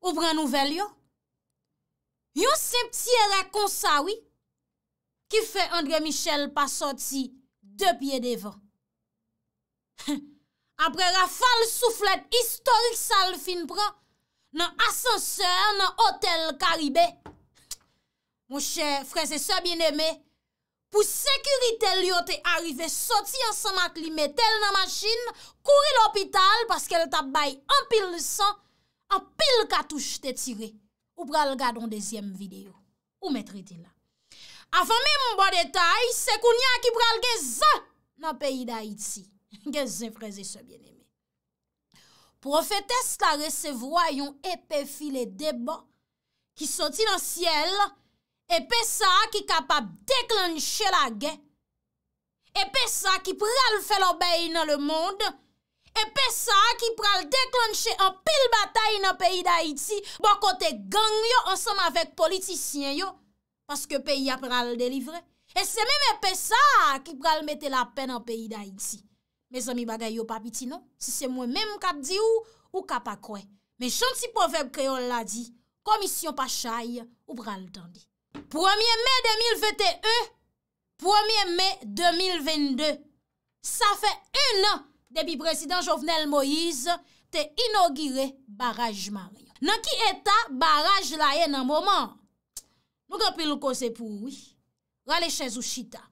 Ou bran nouvel yo Yo se pti re kon sa wi Ki fe Andre Michel pa sot si De piye devan Apre rafal souflet Historik sal fin pran Nan asanseur nan hotel karibè Mouche frese se bin eme pou sekurite liyo te arive soti an san mat li me tel nan masjin, kouri l'opital paske el tabay an pil le san, an pil katouche te tire. Ou pral gade an dezyem videyo. Ou metri bon di la. Afan mi moun bon detay, se koun ya ki pral ge zan nan peyi da iti. Ge zan preze se bien eme. Profetes la rese vwa yon epè filè deba, ki soti nan siel, epè sa a ki kapap deklonche la gen, epè sa a ki pral fè l'obey nan le moun, epè sa a ki pral deklonche an pil batay nan peyi da iti, bon kote gang yo ansam avèk politisyen yo, paske peyi a pral delivre. E se mèm epè sa a ki pral mette la pen an peyi da iti. Me zami bagay yo papiti non, se se mwen mèm kap di ou, ou kapakwe. Me chant si poveb kreol la di, komisyon pa chay, ou pral tendi. Premier mai 2021, premier mai 2022, sa fe un an debi prezident Jovenel Moïse te inogire baraj mar. Nan ki eta baraj la e nan mouman, nou ka pri lou koze pou ou, rale chez ou chita.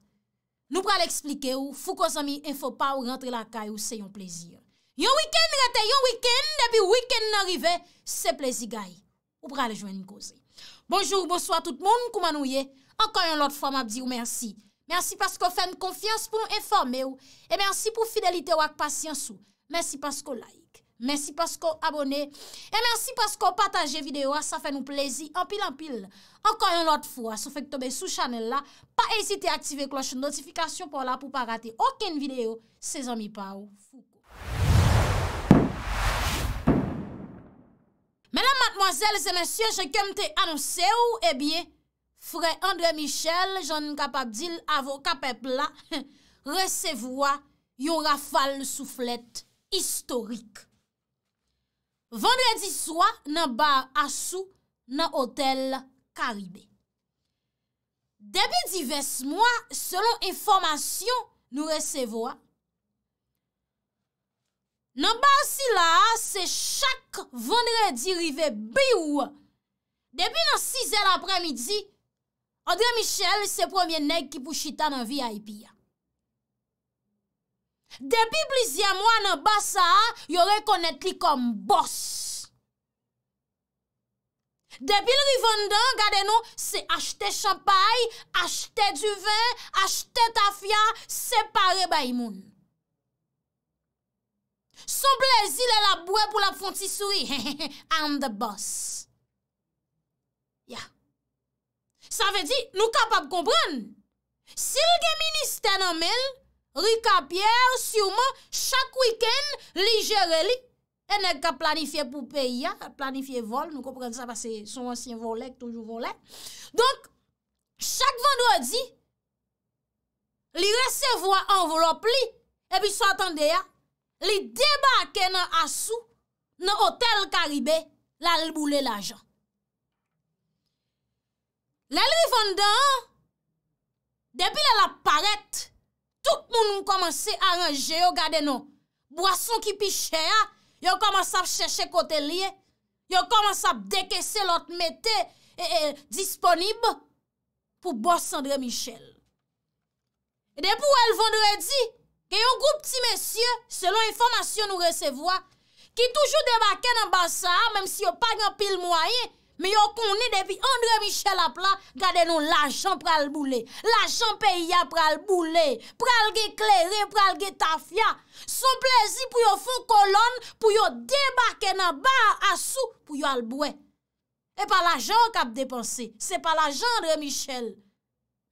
Nou prale explike ou, fou koza mi, enfo pa ou rentre la kay ou se yon plezir. Yon wikend rete, yon wikend, debi wikend nan rive, se plezigay. Ou prale jwen yon koze. Bonjou, bonsoi tout moun, koumanou ye. Ankan yon lot fwa mab di ou mersi. Mersi paskou fèm konfians pou m informe ou. E mersi pou fidelite ou ak pasyans ou. Mersi paskou like. Mersi paskou abone. E mersi paskou pataje vide ou. Sa fè nou plezi, anpil anpil. Ankan yon lot fwa, sa fèk tobe sou chanel la. Pa esite aktive kloche notifikasyon pou la pou pa rate oken vide ou. Se zanmi pa ou. Menan matmoazel se mensyen che kem te anonse ou e eh bie, fre André Michel, joun kapap dil avokap epla, resevoa yon rafal souflet istorik. Vendredi swa nan bar asou nan hotel Karibé. Debi divers mwa, selon informasyon nou resevoa, Nan basi la, se chak vendredi rive bi ou. Depi nan 6 el apremidi, André Michel se promye neg ki pou chita nan VIP ya. Depi blizye mwa nan basa, yo rekonet li kom bos. Depi nan rivanda, gade nou, se achte champay, achte du vin, achte ta fia, separe bay moun. Son plezi lè la bouè pou la fonti soui, he he he, and the boss. Ya. Sa ve di, nou kapap kompren. Sil gen minister nan men, Rika Pierre, souman, chak wiken, li jere li, enèk ka planifiè pou peyi ya, planifiè vol, nou kompren sa, parce son ansyen volèk, toujou volèk. Donk, chak vandwadi, li resevwa an volop li, epi sa atende ya, li debake nan asou, nan hotel karibè, la li boule l'ajan. Lè li vende an, depi lè la paret, tout moun mou komanse aranje, yo gade nan, bwason ki piche a, yo komanse ap chèche kote li, yo komanse ap dekese lot metè, e, e, disponib, pou bòs Andre Michel. E depi wè l'vendredi, E yon goup ti mesye, selon informasyon nou resevoa, ki toujou debake nan basa, menm si yo pag nan pil mwayen, me yo koni depi Andre Michel apla, gade nou l'ajan pral boule, l'ajan peyi ap pral boule, pral ge kleren, pral ge tafya, son plezi pou yo foun kolon, pou yo debake nan basa asou, pou yo albouen. E pa l'ajan kap depanse, se pa l'ajan Andre Michel,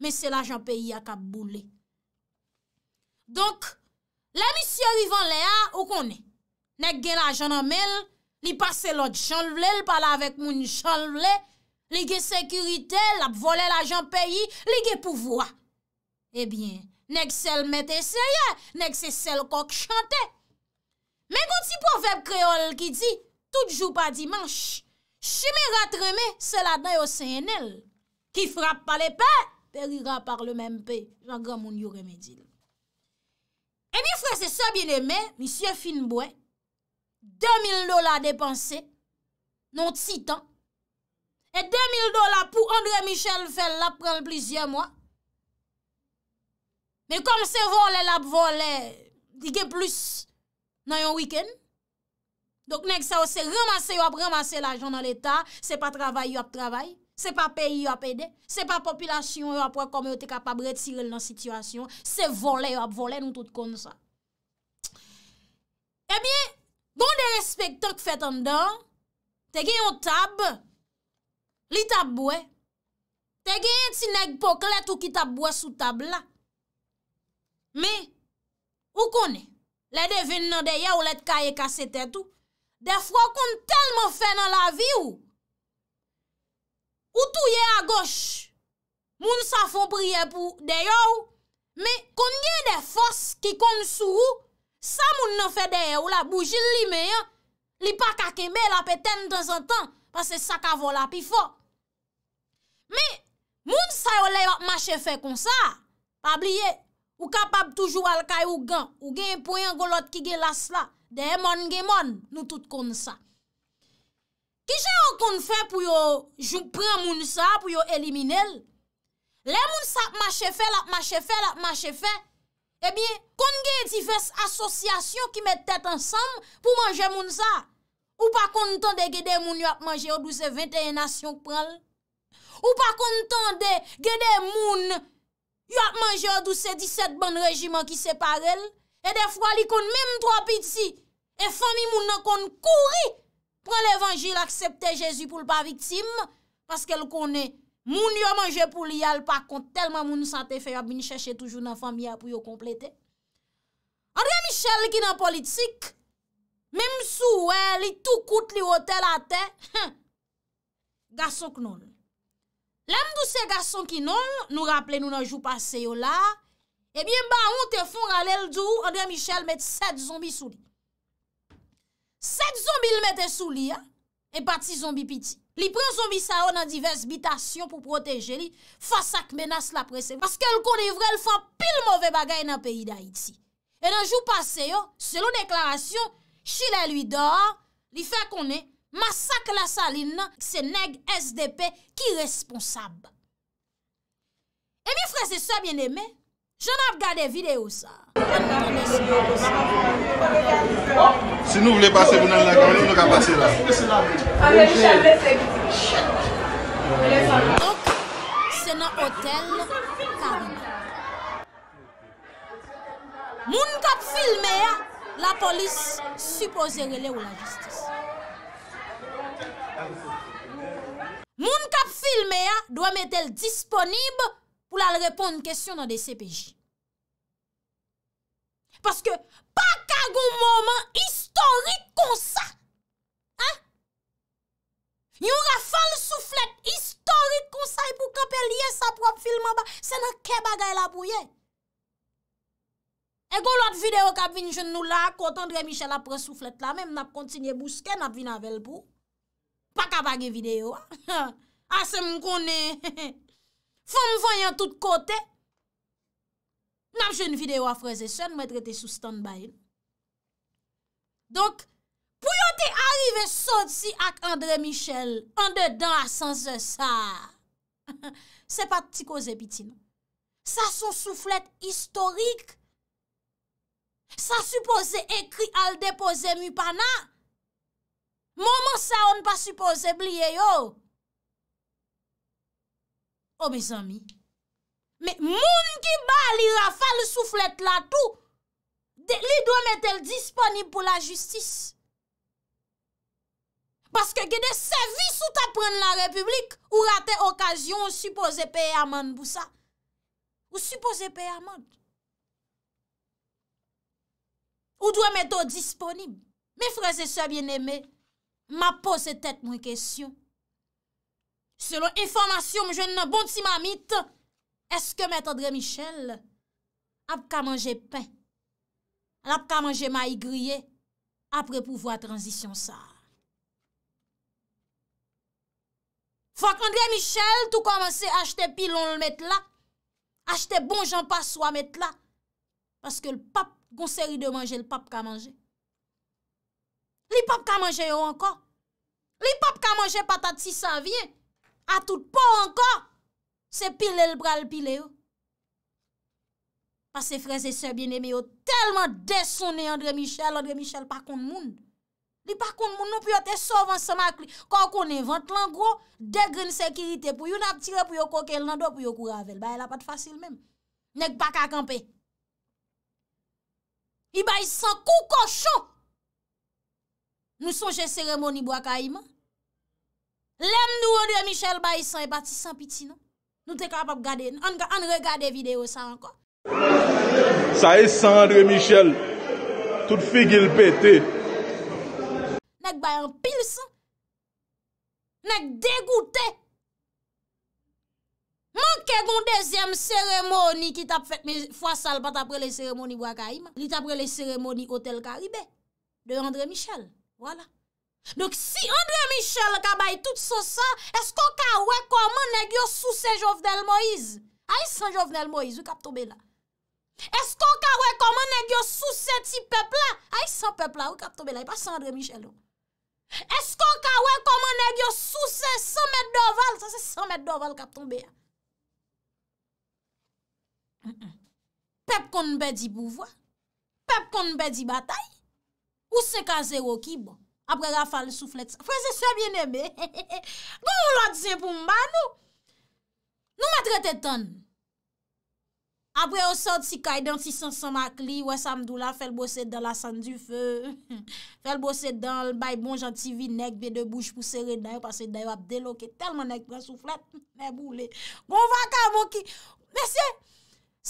me se l'ajan peyi ap kap boule. Donk, la misyon yvan le a, ou kon ne? Nek gen la janan mel, li pase lot chanvle, li pala avek moun chanvle, li gen sekurite, li ap vole la jan peyi, li gen pouvoa. Ebyen, eh nek sel mette seye, nek se sel kok chante. Men gouti pou avek kreol ki di, tout jou pa dimanche, shime ratreme, se la den yo sey enel. Ki frap pa le pe, perira par le men pe, jan gran moun yo remedil. E mi fwese se bin eme, misye fin bwen, 2000 dola depanse, non tsi tan, e 2000 dola pou Andre Michel fèl la pral plizye mwa, me kom se volè la volè, dike plus nan yon wikèn, dok nek sa wese ramase yop ramase la joun nan l'Etat, se pa travay yop travay, Se pa peyi yo apede, se pa popilasyon yo apwe komyo te kapab retirel nan sityasyon, se vole yo ap vole nou tout kon sa. Ebyen, gonde respektok fet an dan, te gen yon tab, li tab bwe, te gen yon tinek poklet ou ki tab bwe sou tab la. Me, ou konen, le devin nan deye ou let kaye kase tet ou, defwa kon telman fe nan la vi ou. Ou touye a goch, moun sa fon priye pou deyou, me konye de fos ki kon sou, sa moun nan fe deyou la, boujil li men, li pa kakeme la pe ten dan zan tan, pa se sakavo la pi fok. Me, moun sa yo le yot mache fe kon sa, pa bliye, ou kapab toujou alkay ou gen, ou gen pou yon golot ki gen las la, deyemon genmon nou tout kon sa. ki jè yo kon fè pou yo jouk pran moun sa pou yo elimine l, lè moun sa ap mache fè, l ap mache fè, l ap mache fè, e bie kon gè yon divers asosyasyon ki met tèt ansam pou manje moun sa, ou pa kontan de gèdè moun yon ap manje yon dou se 21 nasyon kpran l, ou pa kontan de gèdè moun yon ap manje yon dou se 17 ban rejiman ki separe l, e defwa li kon mèm 3 piti e fami moun nan kon kouri, Pren l'Evangil, aksepte Jezu pou l'pa viktim, paske l'kone, moun yo manje pou li yal, pa kont telman moun sante feyab, min chèche toujou nan fam ya pou yo komplete. Andre Michel ki nan politik, men msou wè, li tou kout li wote la te, gasonk non. Lem dous se gasonk ki non, nou rappele nou nan jou pase yo la, ebyen ba ou te fon ralèl d'ou, Andre Michel met 7 zombisouni. Sek zombi l mette sou li ya, e pati zombi piti. Li pre zombi sa yo nan divers bitasyon pou proteje li, fa sak menas la prese. Paske l konivre, l fa pil mouve bagay nan peyi da iti. E nan jou pase yo, selon deklarasyon, chile lui do, li fe konen, masak la salin nan, se neg SDP ki responsab. E mi fre se sa mien eme, Je nan ap gade videyo sa. Mwen nan anes mwen anes. Si nou vle basse, mwen nan ane la kamen, mwen nan kap basse la. Ok, se nan hotel karana. Moun kap filme ya, la polis suppose rele ou la justise. Moun kap filme ya, do a metel disponib pou la repon kestyon nan de CPJ. Paske pa ka goun mouman istorik konsa. Ha? Yon rafal souflet istorik konsa e pou kapel ye sa prop filman ba. Se nan ke bagay la pou ye. E goun lot videyo kap vin jen nou la. Kote André Michel apre souflet la. Mem nap kontinye bou ske nap vin avel pou. Pa ka bagay videyo. A se m konen. Fon m fonyan tout kote. A se m konen. N ap jen videyo a freze sè, mwen trete sou standbay. Donk, pou yon te arrive sòd si ak Andre Michel, an de dan a san zè sa. Se pat ti koze biti nou. Sa son souflet historik, sa suppose ekri al depose mupana, moun monsè an pa suppose bliye yo. Oh, oh, oh, oh, oh, oh, Men moun ki ba li rafal souflet la tou, li dwe met el disponib pou la justis. Paske gen de servis ou ta pren la republik ou rate okasyon ou suppose pe amant pou sa. Ou suppose pe amant. Ou dwe met ou disponib. Men freze se bien eme, ma pose tet mwen kesyon. Selon informasyon mwen jen nan bonti mamit... Eske mèt Andre Michel ap ka manje pen, al ap ka manje ma y griye apre pou vwa transisyon sa. Fwa k Andre Michel tou komanse achte pilon l met la, achte bon jan pa swa met la, paske l pap gonseri de manje l pap ka manje. Li pap ka manje yo anko, li pap ka manje patat si sa vye, atout pou anko, Se pile l pral pile yo. Pase freze se biene me yo telman desone André Michel. André Michel pa kont moun. Di pa kont moun nou pyo te sovan se makli. Kon kon evant lan gro degren sekirite pou yon ap tire pou yon kokel nan do pou yon kou ravel. Baye la pat fasil men. Nek baka kampe. I bayesan koukosho. Nou sonje seremoni bo akayman. Lem nou vode André Michel bayesan e bati san piti nan. Nou te kap ap gade, an regade video sa anko. Sa e sandre michel, tout figil pete. Nek bayan pil san, nek degoute. Mwen ke goun dezyem seremoni ki tap fet me fwa sal bat apre le seremoni waka ima. Li tapre le seremoni kote l karibe, de andre michel, wala. Donk si Andre Michel ka bayi tout so sa, esko ka wekoman negyo sou se Jovenel Moïse? Ay san Jovenel Moïse, ou kap ton be la? Esko ka wekoman negyo sou se ti pepla? Ay san pepla, ou kap ton be la? E pa san Andre Michel, ou? Esko ka wekoman negyo sou se 100 mèd doval? Sa se 100 mèd doval, kap ton be la? Pep kon be di bouvo? Pep kon be di batay? Ou se ka zero ki bon? apre rafal souflet, apre se se biene be, he he he, bon ou la di se pou mba nou, nou matre te ton, apre ou sot si kay dan, si san san makli, wè sam dou la, fel bose dan la san du fe, fel bose dan, l bay bon janti vi nek, be de bouj pou seren dayo, pase dayo ap de loke, telman nek pran souflet, mè boule, bon vaka, bon ki, mè se,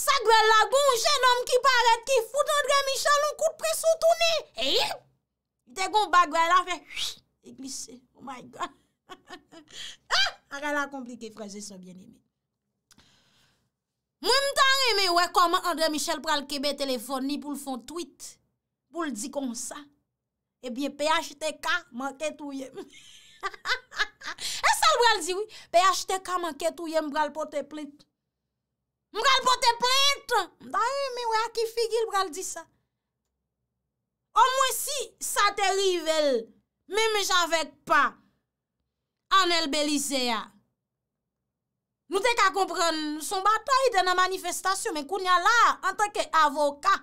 sa gvel la, bon jen om ki paret, ki foute André Michel, ou kout pre sotouni, e eh? yip, Te goun bagwe la fe, e glise, oh my God. Ha, ah, a rala komplike fraze sa bien eme. Mwen mta eme wekoman Andre Michel pral kebe telefon ni pou l fon tweet, pou l di kon sa, ebyen PHTK manket ouye. E sal pral di wekoman PHTK manket ouye mpral pote plent. Mpral pote plent. Mta eme wekoman ki figil pral di sa. O mwen si sa te rivel, mè mè jan vek pa, an el belize ya. Nou te ka kompren, son batay den nan manifestasyon, mè koun ya la, an teke avoka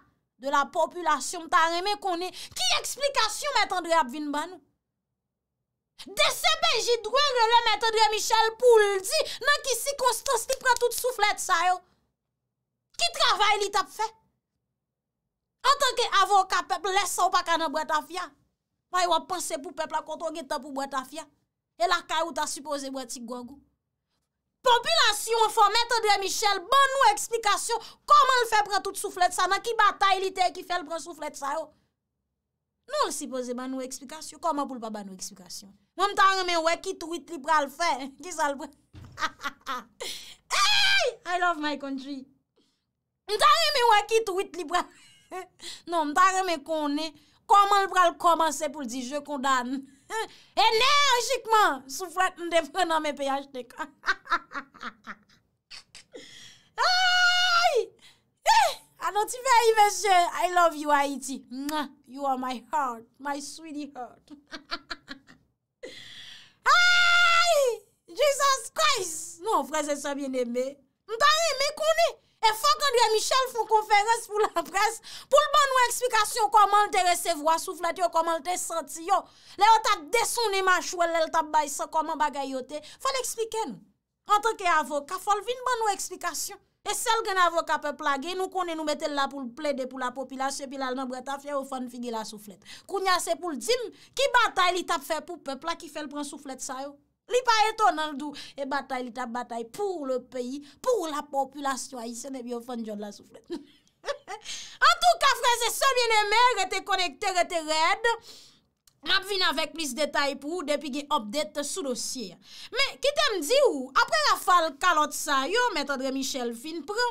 de la populasyon, mta remè koun e, ki eksplikasyon mè tendre ap vin ban nou? De sebe, jidwè rè mè tendre Michel Poul, di nan ki si konstans li pratout souflet sa yo. Ki travay li tap fè? An tanke avoka, peple lesa ou pa kane boye ta fya. Bay wap panse pou peple akontong etan pou boye ta fya. E la kaya ou ta suppose boye ti gwangou. Populasyon fon mète de Michel bon nou eksplikasyon koman l fè pren tout souflet sa nan ki batay litè ki fè l pren souflet sa yo. Non l suppose ban nou eksplikasyon, koman pou l pa ban nou eksplikasyon. Non m tan remè wè ki touit libra l fè. Gisal bre. Hey! I love my country. M tan remè wè ki touit libra... Non, mtare mè konè, koman l pral komanse pou l di jè kondan? Enerjikman, soufret m depre nan mè peyajnek. Aïe! Eh! A nou ti fè yi, mè sè, I love you, Haiti. You are my heart, my sweetie heart. Aïe! Jesus Christ! Non, frese sa mè mè. Mtare mè konè, E fòk an diye Michel fò konferens pou la pres pou l ban nou eksplikasyon koman l te resevwa souflet yo, koman l te santi yo. Le yo tak deson ni ma chouel l tap bay sa koman bagayote. Fò l eksplike nou. An tanke avoka, fò l vin ban nou eksplikasyon. E sel gen avoka pe plage, nou konen nou metel la pou l ple de pou la popilasyon pi l alman breta fye ou fon figi la souflet. Koun ya se pou l dim ki batay li tap fe pou pepla ki fel pran souflet sa yo. Li pa eton nan l'dou e batay li ta batay pou l'peyi, pou la populasyon a yi, se ne bi yo fanyon la souflet. En tout ka, fran, se so biene mer, rete konekte, rete red. Mab vina vek plis detay pou depi ge obdet sou dosye. Me kitem di ou, apre la fal kalot sa yo, metadre Michel Finpre,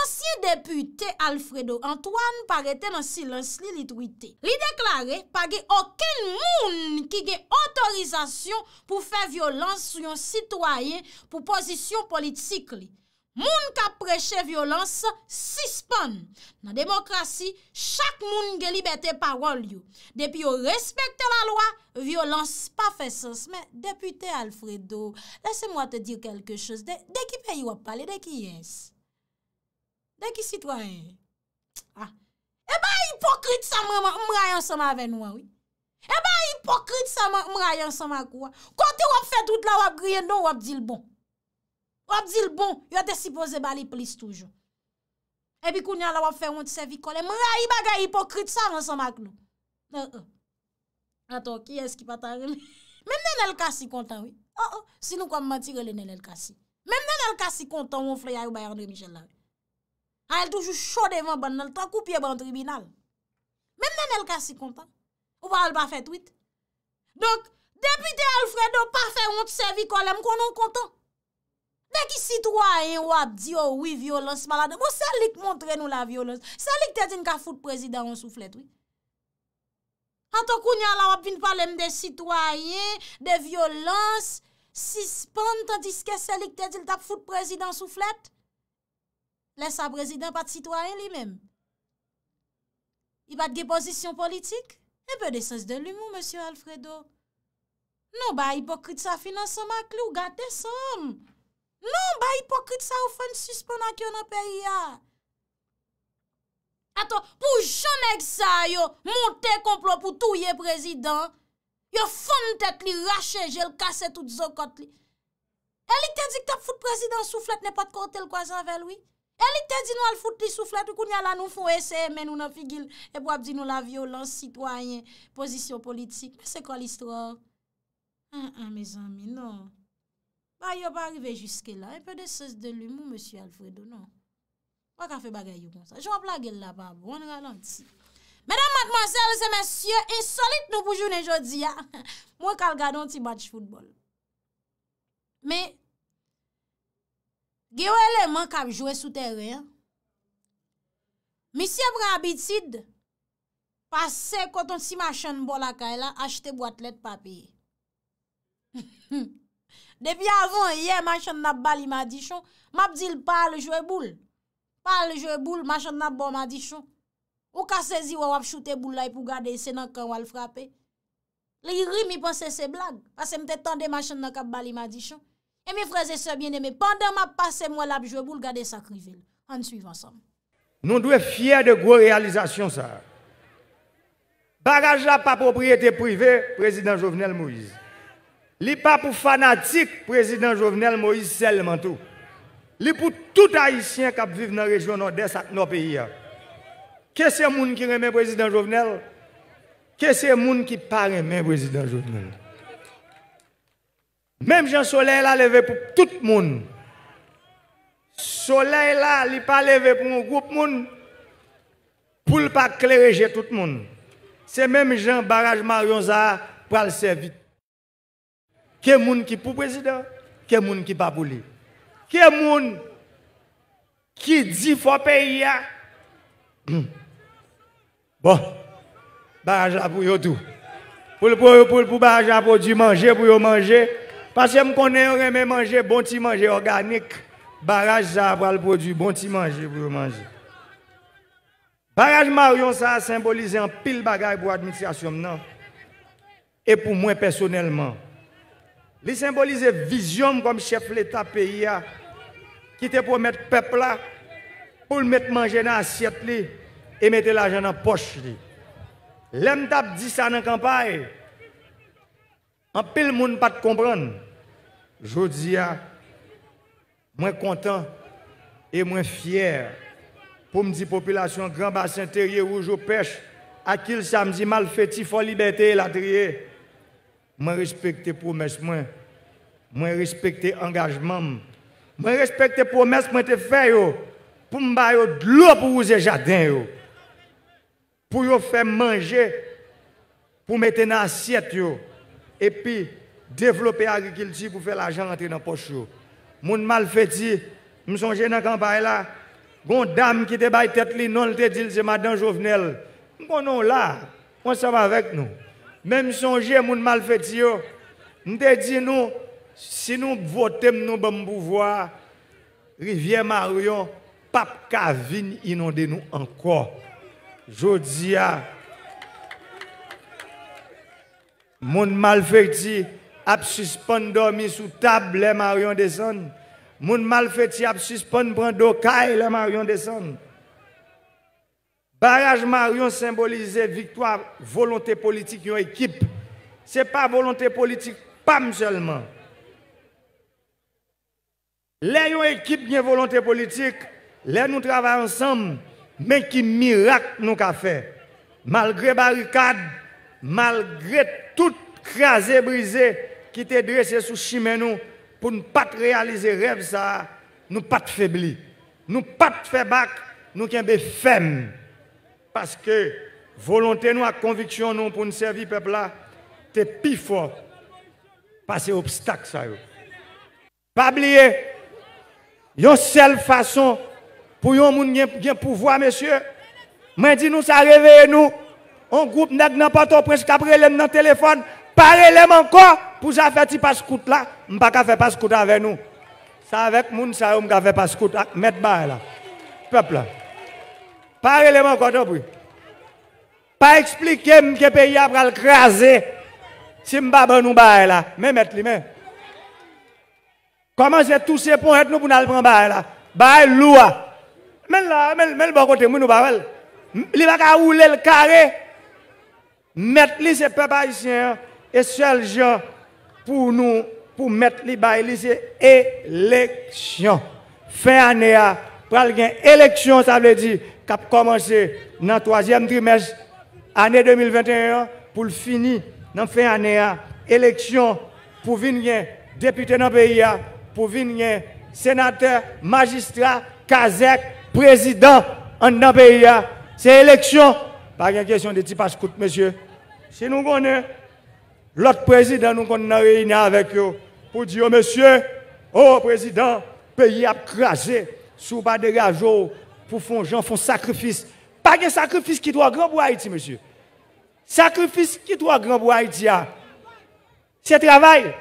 ansye depute Alfredo Antoine parete nan silans li li truite. Li deklare pa ge oken moun ki ge otorizasyon pou fe violans yon sitwaye pou posisyon politik li. Moun ka preche violans, sispan. Nan demokrasi, chak moun gen libetè parol yo. Depi yo respekte la lwa, violans pa fè sens. Men, deputè Alfredo, lese mwa te dir kelke chos. Dè ki peyi wap pale, dè ki yens. Dè ki sitwaen. E ba, hipokrit sa mwen, m rayan sa mwen avèn wan, oui. E eh ba, hipokrit sa mwen, m rayan sa mwen kwa. Kote wap fedout la wap griyendo, wap dilbon. Wap zil bon, yo te sipoze bali plis toujou. Epi kou nyan la wap fè yon tsevi kolem, ra i bagay hipokrit sa vansan mak nou. Nè, uh, nè. Uh. Aton, ki eski pata remi? Mè mnen el kasi kontan, wè. O, uh, o, sinou kwa mmentire lè mnen el kasi. Mè mnen el kasi kontan, wou fè yon bayan remi jen la wè. A el toujou chodevan ban, nè, lè ta koupye ban tribinal. Mè mnen el kasi kontan, wou ba al pa fè twit. Donk, depite Alfredo pa fè yon tsevi kolem, konon kontan. Ne ki sitwoyen wap di yo oh wiv yolons malade, bo selik montre nou la yolons. Selik te din ka fout prezidant souflet, oui. A to kounyan la wap vin pale m de sitwoyen, de yolons, sispan tandis ke selik te din ta fout prezidant souflet. Lè sa prezidant pati sitwoyen li mèm. I bat ge pozisyon politik, e pe de sens de l'humour, Mons. Alfredo. Non ba hipokrit sa finanseman kli ou gade de sonm. Non, ba hipokrit sa ou fèm süs pè nan ki yon apè yè. Aton, pou jenèk sa yo, monte komplo pou touye prezident, yo fèm tèt li rachè, jè l kase tout zokot li. E li te di kte ap fout prezident souflet, ne pat kote l kwa zanvel, oui? E li te di nou al fout li souflet, wikou nye lan nou fò eseye men nou nan figil, e bo ap di nou la violans, sitwayen, pozisyon politik. Mè se kòl istro? An, ah, an, ah, mè zanmi, non. Ba yon pa arrive jiske la, e pe de ses de l'humour, Monsie Alfredo, nan. Wa ka fe bagay yo kon sa. Jom la bon, gel bon, la pa, bon ralanti. Mèdam matman, sèlse mèsyè, insolite nou pou jounen jodi, ya. Mwen kal gadan ti batj foudbol. Mè, gewe le man kap jwè sou terè, ya. Misiè brè abitid, pase koton si machan bol akay la, achete boatlet papi. Hmm, hmm. Depi avon, ye, manchen nan bali madichon, map di l pa al jwe boule. Pa al jwe boule, manchen nan bon madichon. Ou ka sezi wap choute boule la e pou gade, se nan kan wale frape. Li ri mi panse se blague, ase mte tande manchen nan kap bali madichon. E mi freze se bieneme, pandan map pase mwen la jwe boule, gade sa krive. An suiv ansam. Non dwe fyer de gwe realizasyon sa. Baraj la pa propriyete prive, prezident Jovenel Moïse. Li pas pour fanatique, président Jovenel Moïse seulement tout. Li pour tout Haïtien qui vivent dans la région nord-est de notre pays. Qu'est-ce que c'est monde qui le président Jovenel? Qu'est-ce que c'est monde qui parle le président Jovenel? Même Jean Soleil l'a levé pour tout le monde. Soleil là, il pas levé pour un groupe monde pour ne pas clériger tout le monde. C'est même Jean Barrage Marion pour le servir qui est monde qui pour président, qui est monde qui pas pour lui. Qui est monde qui dit faut payer. bon. Barrage pour yo tout. Pour pour pour barrage pour du manger pour yo manger parce que je connais mais manger bon petit manger organique. Barrage ça pour le produit bon petit manger pour manger. Barrage Marion ça a symbolisé un pile bagaille pour l'administration non. Et pour moi personnellement il symbolise vision comme chef de l'État pays hein, qui te promet peuple là pour le mettre manger dans l'assiette et mettre l'argent dans la poche. L'homme dit ça dans la campagne. En pile, monde pas comprendre. Je dis, hein, moi content et moins fier pour me dire population grand bassin terrier rouge pêche à qui le samedi mal fait, il faut liberté la trier. Je respecte les promesses, je respecte engagement Je respecte les promesses que je fais pour me de l'eau pour user jardin pour vous faire manger pour mettre dans l'assiette et puis développer l'agriculture pour faire l'argent rentrer dans poche yo mal malfaiteur me songer dans campagne là gon dame qui était tête non non te dit c'est madame Jovenel non là on s'en va avec nous même songer eh, mon mal fait, nous si nous votons nous bon pouvoir rivière Marion pape Kavin inonder nous encore. Jodia mon malfait ap suspend dormi sous table les Marion descend. Mon mal ap suspend prend do les Marion descend. Barrage Marion la victoire, volonté politique, une équipe. Ce n'est pas volonté politique, pas seulement. Les équipe bien volonté politique, les nous travaillons ensemble, mais qui miracle nous a fait. Malgré barricade, malgré tout crasé, brisé qui était dressé sous chemin nous, pour ne pas réaliser rêve ça, nous pas faiblir. Nous pas faire bac, nous sommes fermes parce que volonté nous, conviction nous pour nous servir le peuple là, c'est plus fort. Passer obstacle ça. Pas oublier, il y a une seule façon pour yon moun gen pouvoir, messieurs, Mais dis nous ça, réveille nous On groupe n'a pas presque prince après les le téléphone, parlez les encore pour ça faire petit passe coûte là, on pas faire un passe coûte avec nous. Ça avec moun ça on faire passe ah, Mettez-moi là. Peuple pas réellement encore compris. Pas expliquer que le pays a le craser si je ne pas nous là. Mais mettre les mains. Comment c'est tous ces points nous pour nous prendre là? Bah, loua. Mais là, mais le bon côté, nous pas Il va rouler le carré. Mettre les c'est peuple haïtien hein, et seul gens pour nous pour mettre les bails c'est élection. Fin année, hein, pour élection, ça veut dire qui a commencé dans le troisième trimestre, année 2021, pour finir dans la fin année, élection pour venir député dans le pays, pour venir sénateur, magistrat, kazek, président dans le pays. C'est élection. Pas une question de type coûte, monsieur. Si nous connaissons l'autre président, nous connaissons réuni avec eux pour dire, monsieur, oh président, pays a crasé, sous pas de gageau, oh, pour faire gens, font sacrifice. Pas de sacrifice qui doit grand pour Haïti, monsieur. Sacrifice qui doit grand pour Haïti. Ah. C'est travail.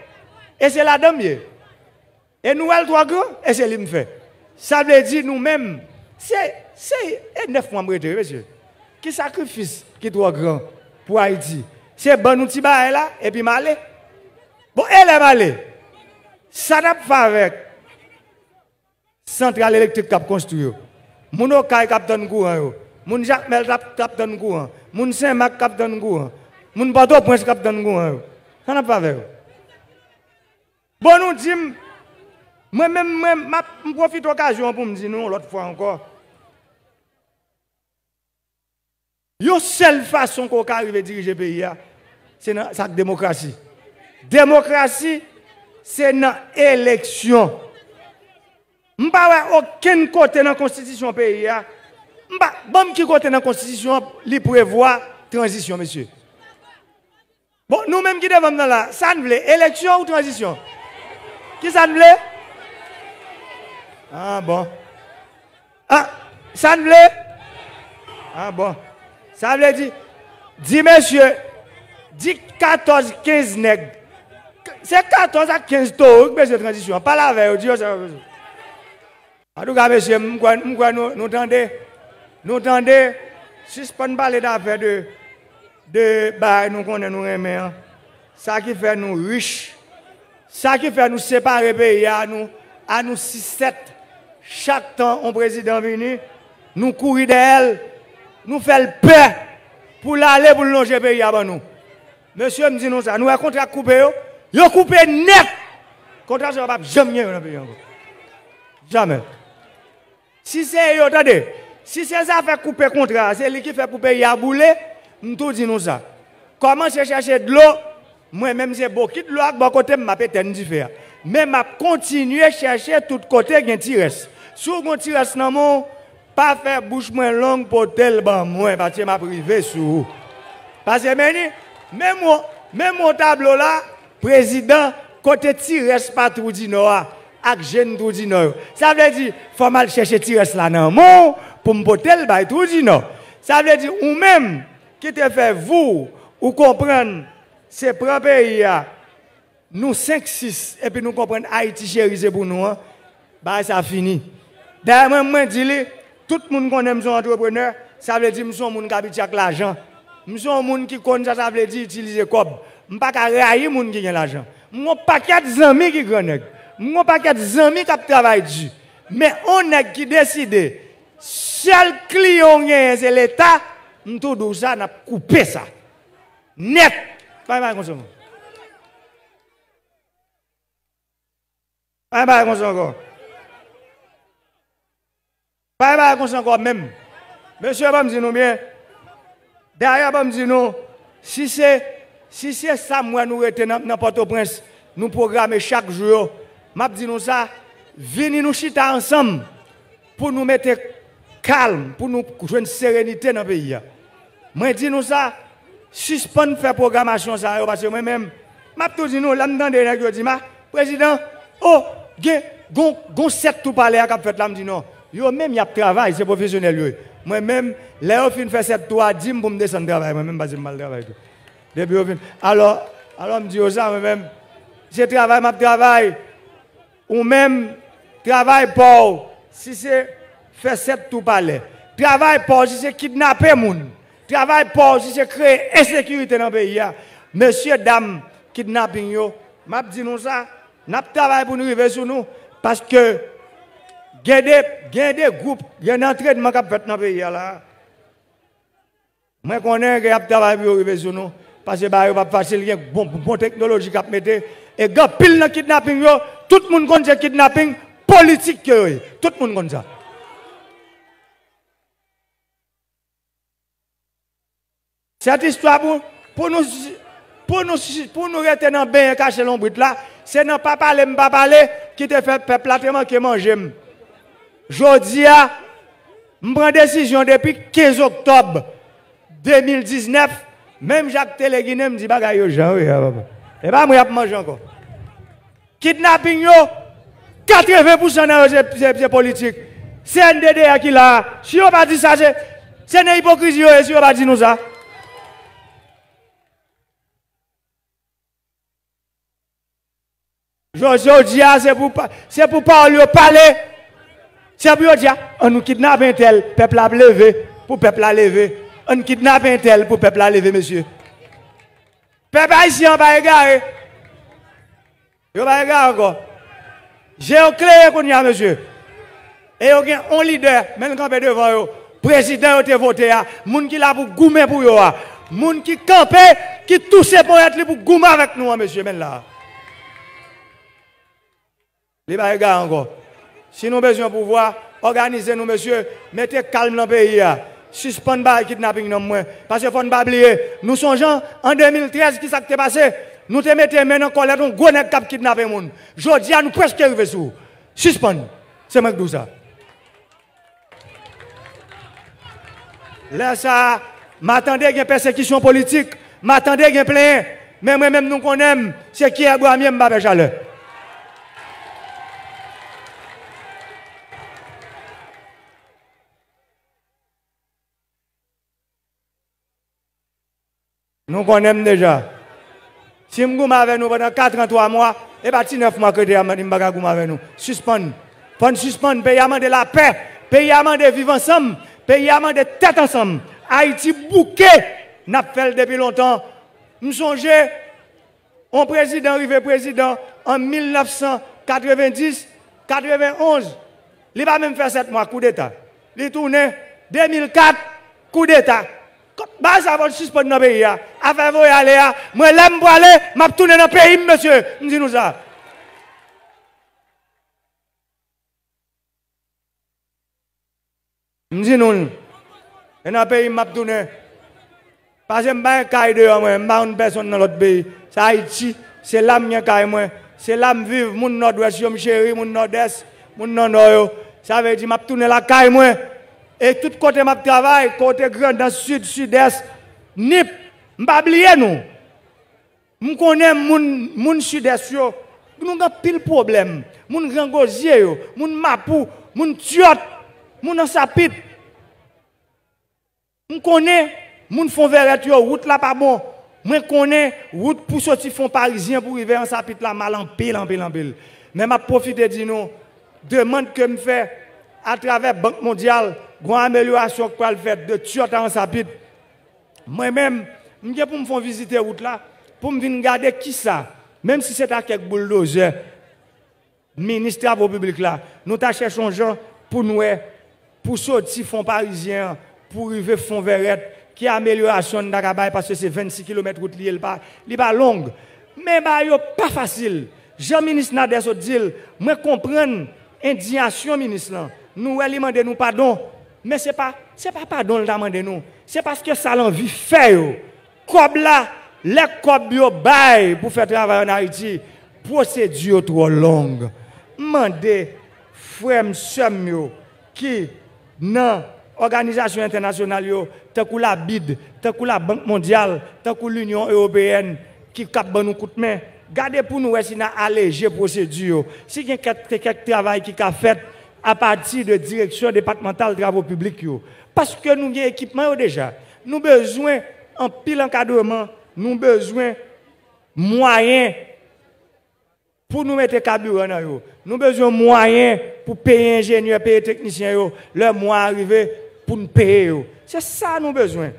Et c'est la dame. Et nous, elle doit grand, et c'est lui fait. Ça veut dire nous-mêmes, c'est, c'est, neuf mois, monsieur. Qui sacrifice qui doit grand pour Haïti? C'est bon Tiba, là, et puis malé. Bon, elle est malé. Ça n'a pas avec centrale électrique qui a construit munoo kaay kap dan gua yo mun jak mel rap kap dan gua mun semak kap dan gua mun bado pues kap dan gua yo kana pa Bon bonu jim moi même moi m'a profite occasion pour me dire non l'autre fois encore yo seule façon qu'on arrive diriger pays c'est la démocratie. démocratie démocratie c'est dans élection Mpa aucun côté dans la constitution pays Mpa bon qui côté dans la constitution li la transition monsieur. Bon nous mêmes qui devons là, ça ne voulait élection ou transition Qui ça veut voulait Ah bon. Ah ça ne voulait Ah bon. Ça veut dire dis monsieur dit 14 15 nèg. C'est 14 à 15 taux monsieur transition pas la veille, Dieu en tout cas, monsieur, nous entendons, nous entendons, suspend pas d'affaires de, de bah, nous connaissons, nous aimons. Ça qui fait nous riches, ça qui fait nous séparer pays à nous, à nous 6-7. Chaque temps, on président venu, nous courir d'elle, nous faire le paix pour l'aller pour longer pays avant nous. Monsieur me dit non, ça, nous avons e contrat coupé, yo coupé net. Contrat, Le va jamais dans le pays. Jamais. Si c'est, attendez, si c'est ça fait couper contrat, c'est lui qui fait couper yaboulé, nous dit nous ça. Comment je chercher de l'eau Moi-même, j'ai beaucoup de l'eau, bon côté, je vais faire. Mais je continue à chercher tout côté, les côtés Sous mon tiresse. Si vous dans mon, pas faire bouche moins longue pour tel ban moi, parce que je privé sur vous. Parce que même, même mon tableau là, président, côté tiresse pas tout dit noir. Ah ak jeune tout dit Ça veut dire, faut mal chercher tirer cela dans le monde pour me porter le bail tout dit Ça veut dire, ou même, qui te fait vous, ou comprendre, c'est propre pays, nous 5-6, et puis nous comprenons Haïti chérisé pour nous, ça hein. bah ça finit. D'ailleurs, moi, moi, dis tout le monde connaît son entrepreneur, ça veut dire que je suis un qui habite avec l'argent. Je suis un qui connaît ça, ça veut dire utiliser comme. Je ne veux pas railler les gens qui ont l'argent. Je veux pas des amis qui connaissent mon paquet amis qui travaillent du. Mais on a qui décidé, seul client c'est l'État, nous tout ça, n'a coupé ça. Net. Pas mal comme Pas mal comme encore. Pas mal encore même. Monsieur, va me dire nous bien. Derrière, va me dire si c'est si c'est ça, moi, nous retenons n'importe au prince, nous programmons chaque jour m'a dit nous ça, venez nous chiter ensemble pour nous mettre calme, pour nous jouer une sérénité dans le pays. Moi dis nous ça, suspendre faire programmation ça parce que moi-même m'a tout dit nous là dedans des dit ma président oh gen gon gon sept tout parler a fait là me dit non. Yo même y a travail, c'est professionnel lui. Moi même là on fin faire sept trois dim dit pour me descendre travail moi même parce que mal travail tout. Depuis alors alors me dit ça moi même c'est travail m'a travail ou même travail pour, si c'est faire cette tout travail pour, si c'est kidnapper moun, travail pour, si c'est créer insécurité dans le pays, monsieur, dames, kidnapping, yo, m'a dit nous ça, n'a travaille pour nous arriver sur nous, parce que, il y a des groupes, il y a un entraînement qui fait dans le pays là. Moi, je connais qui a travaillé pour arriver sur nous. Parce que bah, pas facile, il y a bon, bon technologie qui mettre. Et gars, pile dans le kidnapping, yo, tout le monde connaît le kidnapping politique. Yo, tout le monde ça. Cette histoire pour, nous pour nous pour nous rester dans bien caché l'ombre là, c'est non pas parler, pas parler qui te fait peuple qui manquer manger. Jodi je prends décision depuis 15 octobre 2019 Mem Jacques Telékinè mdi bagay yo jan, wè pa pa. E pa mwè ap man jan kon. Kitnabin yo, katreve pousanè yo zè politik. Sè n'de de akil a. Sè yo pa di sa zè. Sè n'e hipokrizi yo e sè yo pa di nou zè. Sè yo di a, sè pou pa, sè pou pa ol yo pale. Sè pou yo di a, an nou kitnabin tel. Pepl ap leve, pou pepl ap leve. on kidnappe un tel pour le peuple à lever, monsieur. Peuple ici, on va regarder. Yo va encore. J'ai un clé qu'on y monsieur. Et on a un leader, même quand on devant vous, Président, on a voté. Ah, moun qui là pour goumer pour eux. Ah. Moun qui campé, qui tousse pour être pour goumer avec nous, monsieur, même là. pas bagarres encore. Si nous avons besoin de pouvoir, organisez-nous, monsieur. Mettez calme dans le pays. Ah suspendre le kidnapping. Parce qu'il ne faut pas oublier, nous sommes gens, en 2013, qui s'est passé Nous te mettons maintenant en colère, un gros nèg qui a kidnappé les est Aujourd'hui, nous presque arrivé sur. Suspend. C'est moi qui ça. Là, ça, m'attendais à une persécution politique, m'attendais à un plein. Mais moi-même, nous connaissons, c'est qui est Abraham Chaleur. Nous connaissons déjà. Si nous suis avec nous pendant 43 mois, et si 9 mois que je suis avec nous. Suspendre. Pas suspendre. Pays de la paix. Pays de vivre ensemble. Pays de tête ensemble. Haïti bouquet. N'a fait depuis longtemps. Nous songeons, un président arrivé président en 1990, 91. Il va même faire 7 mois coup d'État. Il tourné 2004, coup d'État. Kote ba sa vòl suspon nan peyi ya. Afè vò yalè ya. Mwen lem pou alè, map tounen nan peyi mwen se. Mzi nou sa. Mzi nou. E nan peyi map tounen. Pase mba yon kaide yo mwen, mba yon person nan lot peyi. Sa iti, se lam yon kaide mwen. Se lam viv, moun nan dwes yon cheri, moun nan des, moun nan doyo. Sa vey ti map tounen la kaide mwen. Et tout côté ma travail, côté grand, dans sud, sud-est, nip, pas nous. M'connais m'm moun, moun sud-est yo, nous avons pile problème. Moun grand gosier yo, moun mapou, moun tuyot, moun sapit. M'connais, m'm moun font verret yo, route la pas bon. Moi m'm connais route pour sortir font parisien pour arriver en sapit la mal en pile en pile en pile. Mais m'a profité de nous demande que me fait à travers Banque mondiale grande amélioration qu'on le fait de dans sa bite. Moi-même, je pour me faire visiter route là, pour me venir regarder qui ça, même si c'est à quelques bulldozer, ministre de la là, nous cherchons gens pour nous, eh, pour sortir fonds parisien, pour arriver fonds verrette, qui amélioration de parce que c'est 26 km route liée, pas, pas longue. Mais bah, yo, pas facile. Jean-Ministre Nadesso Je comprends l'indignation indignation ministre là. Nous demandons nous pardon mais ce n'est pas, pas pardon le nous. C'est parce que ça l'envie fait. Comme là, les cobs bail pour faire travail en Haïti, procédure trop longue. Mandez frère yo qui, dans organisation internationale, tant que la BID, tant que la Banque mondiale, tant que l'Union européenne, qui cap nous coûte de main, gardez pour nous si nous allégé procédure. Si quelqu'un y a travail qui a fait, à partir de direction départementale de travaux publics. Parce que nous avons équipement déjà. Nous avons besoin en pile encadrement, nous avons besoin de moyens pour nous mettre carburant dans Nous avons besoin de moyens pour payer ingénieurs, payer techniciens, le mois arrivé pour nous payer. C'est ça nous avons besoin.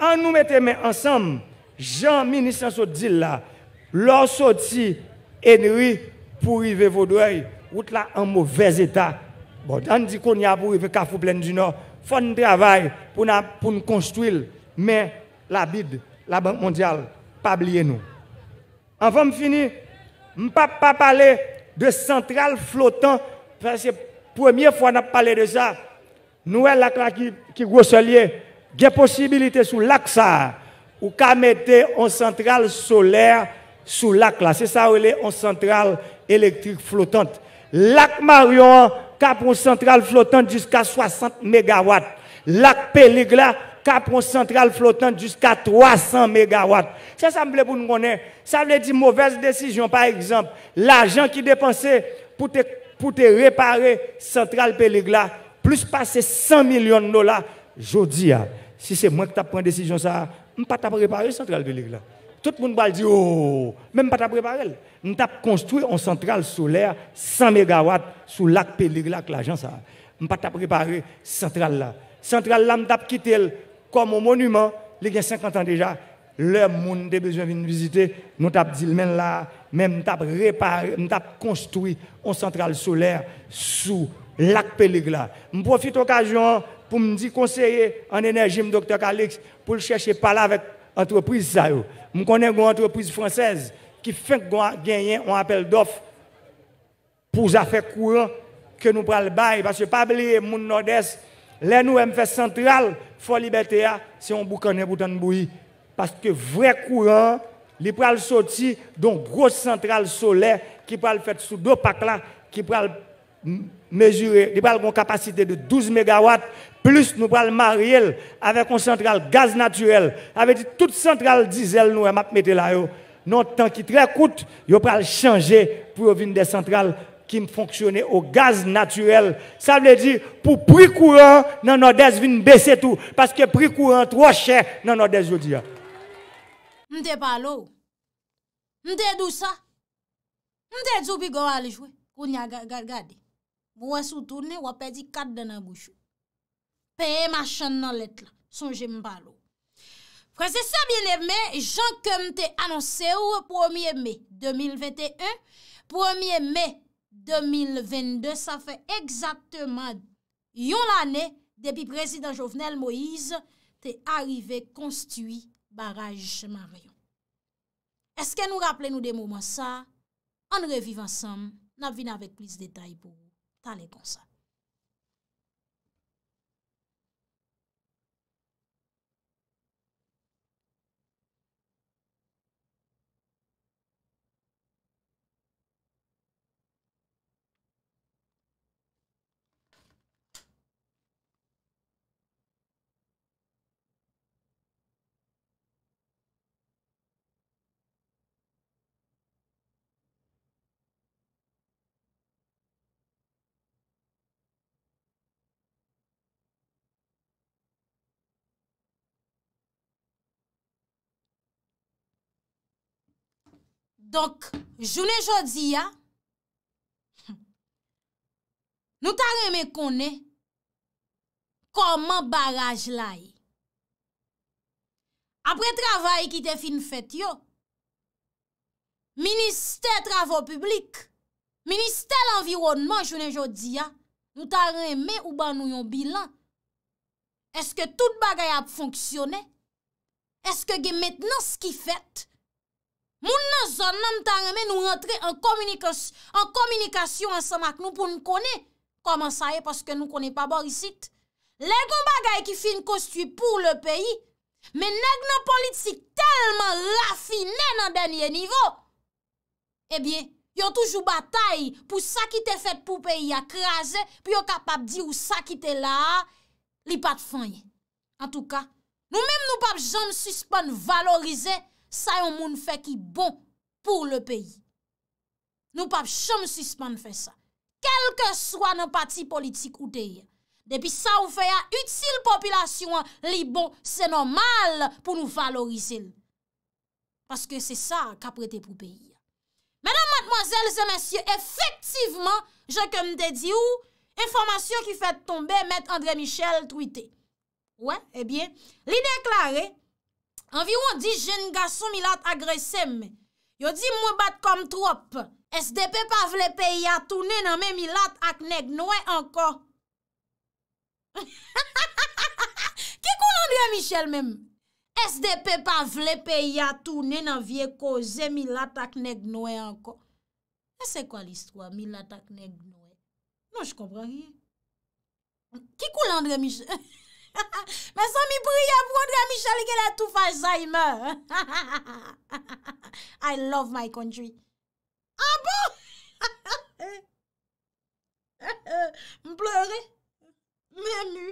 En nous mettant ensemble, Jean ministre dit là, l'or sorti Henry pour arriver Vaudreuil route là en mauvais état. Bon, on dit qu'on y a pour arriver Carrefour Plaine du Nord, faut un travail pour nous construire mais la BID, la Banque mondiale, pas oublier nous. Enfin fini, je ne pas parler de centrales flottantes. parce que la première fois qu'on a parlé de ça, nous là qui qui grosselier, il y a possibilité sous lac ça ou qu'à mettre une centrale solaire sous lac là, c'est ça où est en centrale électrique flottante. Lac Marion, cap central centrale flottante jusqu'à 60 MW. Lac Peligla, capon central centrale flottante jusqu'à 300 MW. Ça, ça me plaît pour nous connaître. Ça veut dire mauvaise décision, par exemple. L'argent qui dépensait pour te, pour te réparer centrale Peligla, plus passer 100 millions de dollars, je dis, ah, si c'est moi qui une décision, ça, je ne vais pas réparer centrale Peligla. Tout le monde va dire, oh, même pas préparé. Nous avons construit une centrale solaire 100 MW sous lac Pélig, l'agence. Je ça. pas préparé centrale là. Centrale là, nous avons quitté comme un monument, il y a 50 ans déjà. Le monde a besoin de visiter. Nous avons dit, même là, même nous avons réparé, construit une centrale solaire sous lac Pélig Je profite de l'occasion pour me dire conseiller en énergie, Dr. Calix, pour chercher par là avec entreprise ça. Je connais une entreprise française qui fait gagner un appel d'offres pour les affaires courantes que nous prenons le bail. Parce que pas oublier, monde nord-est, les nous fait central, Fort liberté, c'est un bouton pour bruit. Parce que vrai courant, les le sorti donc grosse centrale solaire qui le fait sous deux packs là, qui pral mesurer, il pral une capacité de 12 MW plus nous prenons marier avec une centrale gaz naturel, avec toute centrale diesel nous mettre là. Notre temps qui très court, nous prenons changer pour venir des centrales qui fonctionnent au gaz naturel. Ça veut dire, pour prix courant, dans Nord-Est, baisser tout. Parce que prix courant trop cher dans Nord-Est aujourd'hui. M'te pas l'eau. M'te d'où ça? M'te d'où bigo aller jouer. Kounya gade. Mouè sou tourne, wapè di quatre dans la bouche. peye machan nan let la, son jem balo. Prese Sabine Mè, jankèm te anonsè ou, 1è Mè 2021, 1è Mè 2022, sa fè ekzaktèman yon l'anè, depi prezident Jovenel Moïse, te arrive konstuit baraj chèman rayon. Eske nou rappele nou de mouman sa, an reviv ansam, nan vin avèk plis detay pou ta le konsan. Donk, jounen jodi ya, nou ta reme konen koman baraj lai. E. Apre travay ki te fin fet yo, minister travon publik, minister l'environman jounen jodi ya, nou ta reme ou ban nou yon bilan. Eske tout bagay ap fonksyonen? Eske gen metnen skifet? Moun nan zon nan tan reme nou rentre an komunikasyon an samak nou pou nou kone koman sa e paske nou kone pa borisit. Le goun bagay ki fin kostu pou le peyi, men neg nan politik telman lafine nan denye nivo. Ebyen, yo toujou batay pou sa ki te fet pou peyi akraje, pi yo kapap di ou sa ki te la, li pat fanyen. En tou ka, nou menm nou pap zon suspon valorizey sa yon moun fè ki bon pou le peyi. Nou pap chom sisman fè sa. Kelke swan an pati politik ou dey. Depi sa ou fè ya util popilasyon li bon se nan mal pou nou valorize. Paske se sa ka prete pou peyi. Menan matmozèl zè mensyo, efektivman, jè kem te di ou, informasyon ki fè tombe met André Michel truite. Ouè, ebyen, eh li deklare Anviwon di jen gason mi lat agresem, yo di mwen bat kom trop. Es depe pa vle pe yatu, nenan mi lat ak neg noe anko. Kiko Landre Michel menm? Es depe pa vle pe yatu, nenan vie koze mi lat ak neg noe anko. E se kwa listwa, mi lat ak neg noe? Non, j kompran gen. Kiko Landre Michel... Mè san mi priy ap wòd wè mi chalike lè tou fè sa imè. I love my country. Abo! Ah M ple re. Mè mi.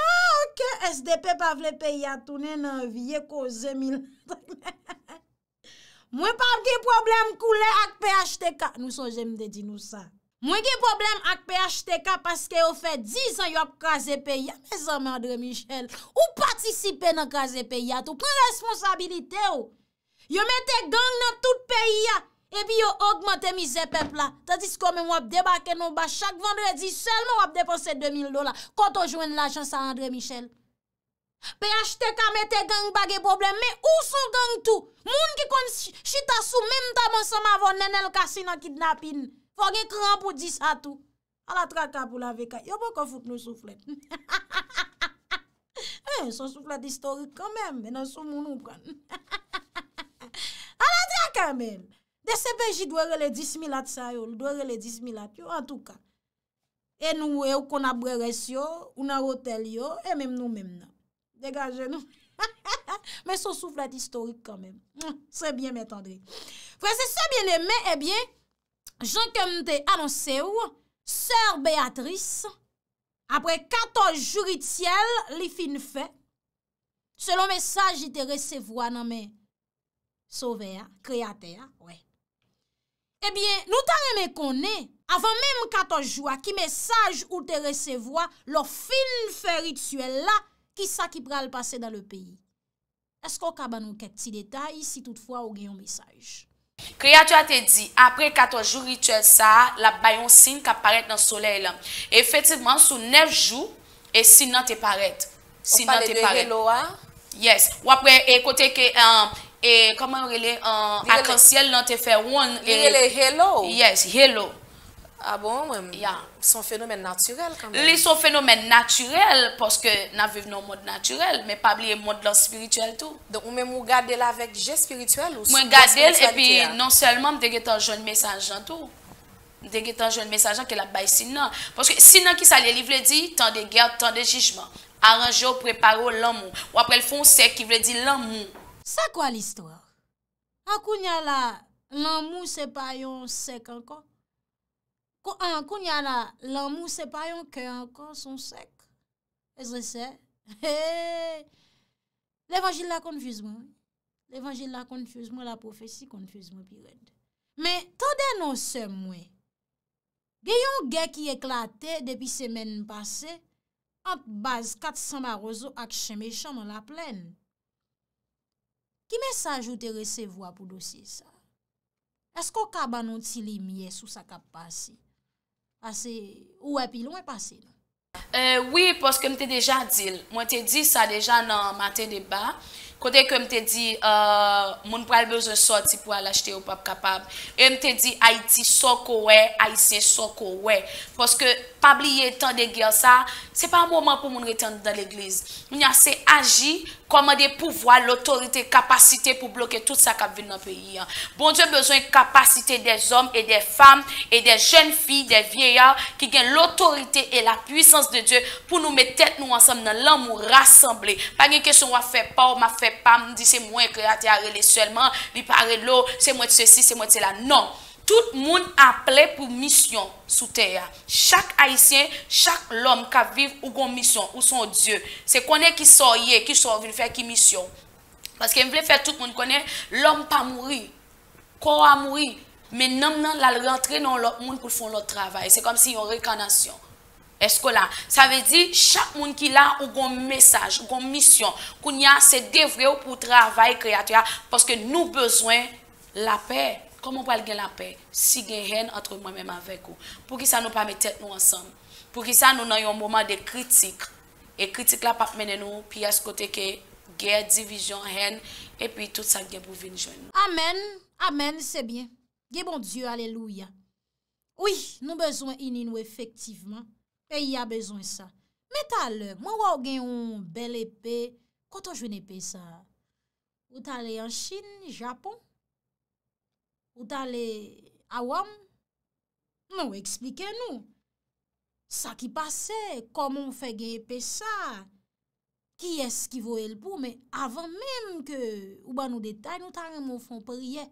Ake ah, SDP pa vle pey atounen nan vie ko zemil. Mwen pa wè di problem koule ak pey achte kak nou son jèm de di nou sa. Mwen gen problem ak PHTK paske yo fe 10 an yo ap kaze peya, me zan men Andre Michel, ou patisipe nan kaze peya tou, pren responsabilite ou. Yo mette gang nan tout peya, ebi yo augmante mi zepep la. Tadis kon men wap debake nou ba, chak vendredi, selmen wap depose 2000 dola, konton jwen l'ajans a Andre Michel. PHTK mette gang bagye problem, me ou sou gang tou, moun ki kon chita sou, mem ta monsan mavo nen el kasi nan kidnapin. Fongi kran pou di sa tou. A la traka pou la veka. Yo bon kon foute nou souflet. Eh, son souflet istorik kan men. Men an sou moun ou pran. A la traka men. De se beji dwe rele 10 milat sa yo. Dwe rele 10 milat yo. En tou ka. E nou e ou konabre res yo. Ou nan hotel yo. E men nou men nan. Dega je nou. Men son souflet istorik kan men. Se bien men tendri. Fwese se eh bien men. E bien. jan kem te anonsè ou, sèr Beatrice, apre 14 jouri tsyèl li fin fè, se lo mesaj ite resevo nan me sove a, kreatè a, wè. Ebyen, nou ta reme konè, avan mèm 14 jouri ki mesaj ou te resevo lo fin fè rituel la, ki sa ki pral pase dan le peyi. Esko kaban nou ket ti detay, si toutfwa ou gen yon mesaj. Créateur a te dit, après 14 jours rituel ça, la bayon signe qui apparaît dans le soleil Effectivement, sous 9 jours, et sinon te paraît. Sinon te paraît. Hein? Yes. Ou après, écoutez, que, euh, comment on relève, euh, arc-en-ciel te fait one. Et, hello. Yes, hello. Ah bon, oui. son phénomène naturel quand même. Les sont phénomènes naturels parce que nous vivons dans le monde naturel, mais pas oublier le monde spirituel tout. Donc, on même, vous là avec le geste spirituel ou Moi, garde et puis, non seulement, je un jeune message tout. Je un jeune message qui est la Parce que sinon, qui les livrer dit, tant de guerres, tant de jugements. Arrangez, préparez l'amour. Ou après, le fond, c'est qui veut dire l'amour. C'est quoi l'histoire? En là, l'amour, c'est pas un sec encore. Ou an kon yana, l'an mou se pa yon kè an kon son sek. Eze se? L'evangil la konfuzmou. L'evangil la konfuzmou, la profesi konfuzmou pi red. Men, ton denon se mwen. Gen yon gen ki eklate depi semen pase, an baz kat san barozo ak chen me chan man la plen. Ki men sajout e resevwa pou dosi sa? Esko kaban nou ti li miye sou sa kap pasi? ou api loun e pase. Euh, oui, pou aske m te deja a dil. M te di sa deja nan maten de ba, Côté que m'te dit euh moun besoin besoin sorti pour l'acheter acheter ou pas capable. Et m'te dit Haïti soko ouais, haïtien soko parce que pas oublier tant de guerre ça, c'est pas un moment pour moun retendre dans l'église. Moun a agi comme des pouvoir, l'autorité, capacité pour bloquer tout ça qui va dans le pays. Hein. Bon Dieu besoin capacité des hommes et des femmes et des jeunes filles, des vieillards qui ont l'autorité et la puissance de Dieu pour nous mettre tête nous ensemble dans l'amour rassemblé. Pas une question va faire pas ou m'a faire pas me dire c'est moi ai seulement li pare c'est moi ceci c'est moi cela non tout le monde appelé pour mission sous terre. Chaque haïtien, chaque l'homme qui vit ou une mission, ou son Dieu. C'est qu'on est qui sort, qui sort, qui fait qui mission. Parce que veut faire tout le monde connaît l'homme pas mourir. quoi a mourir. Mais maintenant, la rentre dans l'autre monde pour faire l'autre travail. C'est comme si on une réincarnation. Est-ce que là, ça veut dire chaque monde qui a un message, une mission, qu'on a, c'est des pour travailler créateur, parce que nous besoin la paix. Comment on peut de la paix si on haine entre moi-même avec vous Pour que ça nous permette pas nous ensemble Pour que ça nous avons un moment de critique Et critique là, pas mener nous, puis à ce côté que guerre, division, haine, et puis tout ça guerre pour venir Amen, amen, c'est bien. Dieu bon Dieu, alléluia. Oui, nous besoin besoin nous effectivement. Pe y a bezon sa. Meta lè, mwen wè ou gen yon bel epè. Koto jwen epè sa? Ou ta lè yon chine, japon? Ou ta lè awan? Mwen wè ou eksplike nou? Sa ki pase, koman ou fe gen epè sa? Ki es ki vò el pou? Mwen avan menm ke ou ban nou detay, nou ta lè mwen fon perye.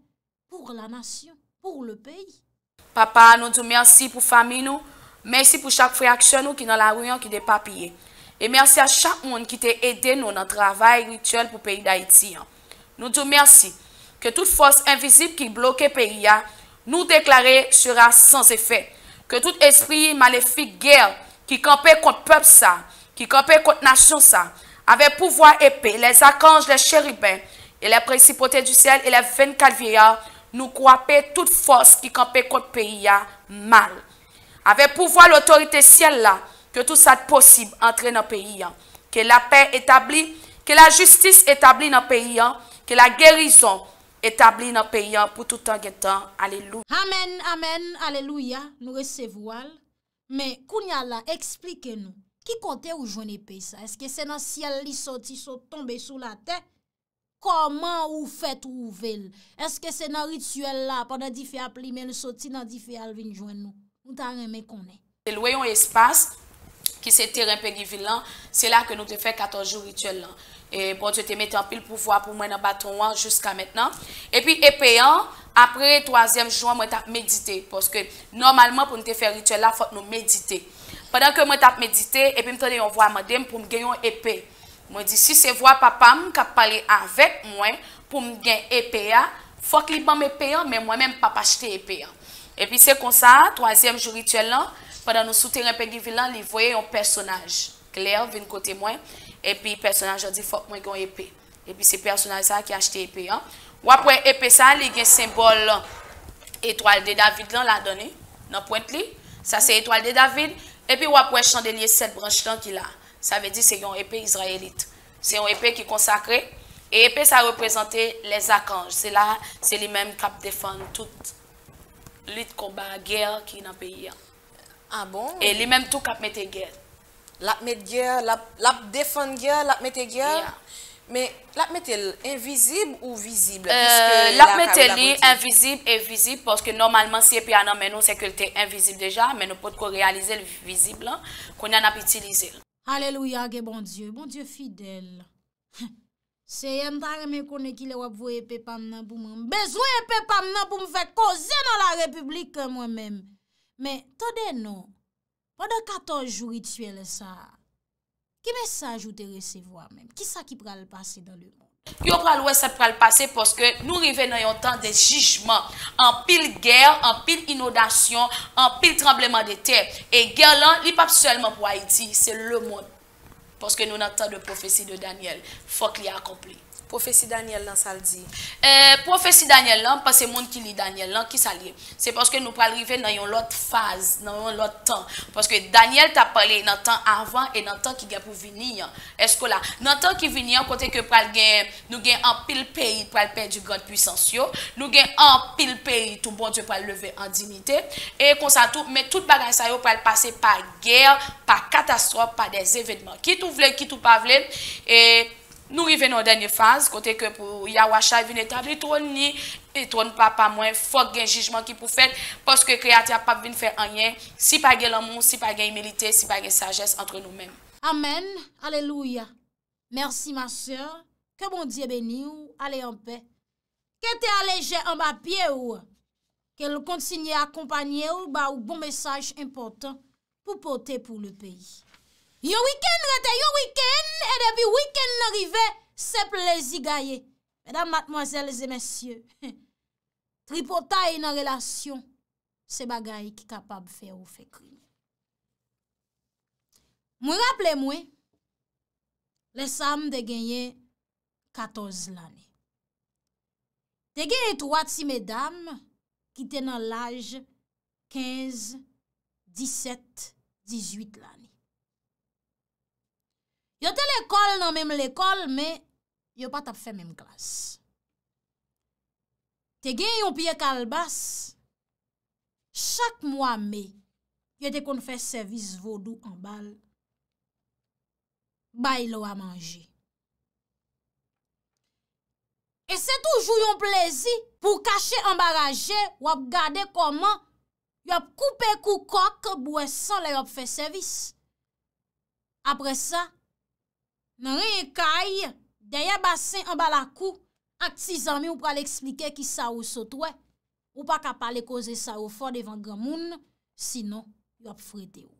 Pour la nasyon, pour le pey. Papa, nou tou miensi pou fami nou. Merci pour chaque réaction nous qui dans la rue, qui pas payé Et merci à chaque monde qui t'a aidé nous dans le travail rituel pour le pays d'Haïti. Hein. Nous disons merci que toute force invisible qui bloquait le pays, hein, nous déclarer sera sans effet. Que tout esprit maléfique guerre qui campait contre le peuple, ça, qui campait contre la nation, ça, avec pouvoir épais, les archanges, les chérubins et les principautés du ciel et les 24 vieillards, nous croiper toute force qui campait contre le pays hein, mal. Ave pouvoi l'autorite sien la, ke tout sa posib entre nan peyi an, ke la pey etabli, ke la justis etabli nan peyi an, ke la gerison etabli nan peyi an, pou tout an getan, aleluya. Amen, amen, aleluya, nou resevoal, men, kounya la, eksplike nou, ki konte ou jwene pey sa, eske se nan sien li soti so tombe sou la te, koman ou fet ou ouvel, eske se nan rituel la, pandan di fe apli, men, soti nan di fe alvin jwene nou, nous C'est un espace qui c'est terrain c'est là que nous te fait 14 jours rituels Et bon Dieu te mettre en pile pouvoir pour moi dans bâton jusqu'à maintenant. Et puis épéant après troisième jour, moi t'as médité parce que normalement pour nous te faire rituel il faut nous méditer. Pendant que moi t'as médité et puis me on madame pour me gagner épée. Moi dit si c'est voir papa me m'm, qui parler avec moi pour me gagner épée, faut me ban me payants mais moi-même papa acheter épée. Hein. Epi se kon sa, troasyem jou rituel lan, padan nou souten yon pek di vil lan, li voye yon personaj. Kler, vin kote mwen. Epi personaj jan di, fok mwen yon epi. Epi se personaj sa ki achete epi. Wapwen epi sa, li gen simbol etwal euh, de David lan la doni. Nan point li. Sa se etwal de David. Epi wapwen chande liye set branch lan ki la. Sa ve di se yon epi izraelit. Se yon epi ki konsakre. Epi sa represente le zakange. Se la, se li men kap defan tout lutte combat guerre qui n'a dans hein. Ah bon? Et les mêmes tout cap mettre guerre. La mettre guerre, la, la défendre guerre, la mettre guerre. Mais la mettre invisible ou visible? Euh, la mettre invisible et visible parce que normalement si puis non mais nous c'est que était invisible déjà mais nous pouvons réaliser le visible hein, qu'on en a utilisé. Alléluia, bon Dieu, bon Dieu fidèle. Se yem ta reme konen ki le wap vouye pepam nan pou mwen. Bezwen pepam nan pou mwen fè kozen nan la republik mwen men. Men, todè nou, wadè 14 jou rituel sa, ki mesaj ou te resevwa men? Ki sa ki pral pase nan lè? Yo pral wè sa pral pase porske nou rive nan yon tan de jichman. An pil gèr, an pil inodasyon, an pil trembleman de tè. E gèr lan, li pap selman pou Haiti, se lè moun. Parce que nous n'attendons pas de prophétie de Daniel. Il faut qu'il ait accompli. Profesi Daniel lan sa ldi. Eh, Profesi Daniel lan, pa se moun ki li Daniel lan ki sa li. Se poske nou pral rive nan yon lot faz, nan yon lot tan. Poske Daniel ta pale nan tan avan e nan tan ki gen pou vini yon. E sko la. Nan tan ki vini yon, kote ke pral gen nou gen an pil peyi pral pey du god pwisansyo. Nou gen an pil peyi tou bon dje pral leve an dignite. E konsa tou, me tout bagay sa yo pral pase pa gyer, pa katastrope, pa des evetman. Ki tou vle, ki tou pa vle. E... Nou rive nou denye faz, kote ke pou ya wachay vin etab, etron ni, etron pa pa mwen, fok gen jijman ki pou fet, poske kreati apap vin fe anyen, si pa gen laman, si pa gen imelite, si pa gen sajes entre nou men. Amen, aleluya. Mersi ma sè, ke bon diye beni ou, ale yon pe. Kete aleje an ba pie ou, ke lou kontsini akompany ou ba ou bon mesaj important pou pote pou le peyi. Yo wikend rete, yo wikend, e debi wikend n'arive, se plezi gaye. Medan matmoazel, zemensye, tripotay nan relasyon, se bagay ki kapab fe ou fe kri. Mwen rapple mwen, le sam de genye 14 lani. De genye 3 si medan, ki tenan l'aj 15, 17, 18 lani. Yo te l'ekol nan mèm l'ekol, mè, yo pat ap fè mèm glas. Te gen yon piye kalbas, chak mwa mè, yo te kon fè servis vodou an bal, bay lo a manje. E se toujou yon plezi, pou kache ambaraje, yo ap gade koman, yo ap koupe kou kok, bouè san lè yo ap fè servis. Apre sa, Men re e kay, deye basen an bala kou, ak tizan mi ou pral eksplike ki sa ou sotwe, ou pa kapal e koze sa ou for devan gwa moun, sino yop frete ou.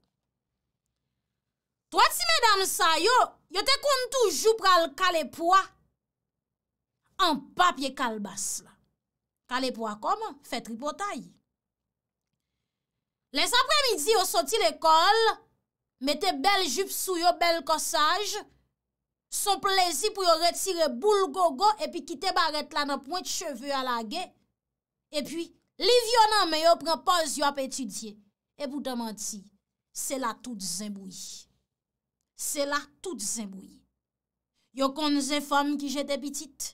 Toa ti medan sa yo, yo te kon toujou pral kalepwa, an papye kalbas la. Kalepwa kom, fet ripotay. Les apremidi yo soti le kol, mete bel jup sou yo bel kosaj, Son plezi pou yo retire boul gogo e pi kite baret la nan point cheveu ala ge. E pi, li vyo nan me yo prempos yo ap etudye. E pou damanti, se la tout zinboui. Se la tout zinboui. Yo kon zin fom ki jete bitit.